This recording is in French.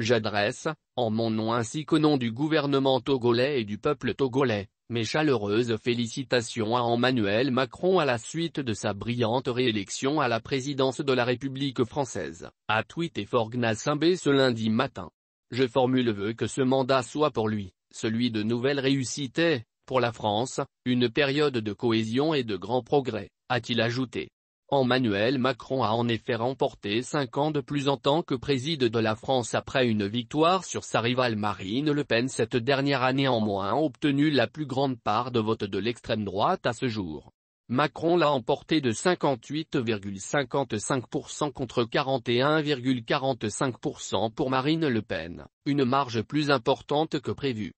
J'adresse, en mon nom ainsi qu'au nom du gouvernement togolais et du peuple togolais, mes chaleureuses félicitations à Emmanuel Macron à la suite de sa brillante réélection à la présidence de la République française, a tweeté Forgna Simbé ce lundi matin. Je formule vœu que ce mandat soit pour lui, celui de nouvelles réussites et, pour la France, une période de cohésion et de grands progrès, a-t-il ajouté. Emmanuel Macron a en effet remporté 5 ans de plus en tant que Président de la France après une victoire sur sa rivale Marine Le Pen cette dernière année en moins obtenu la plus grande part de vote de l'extrême droite à ce jour. Macron l'a emporté de 58,55% contre 41,45% pour Marine Le Pen, une marge plus importante que prévue.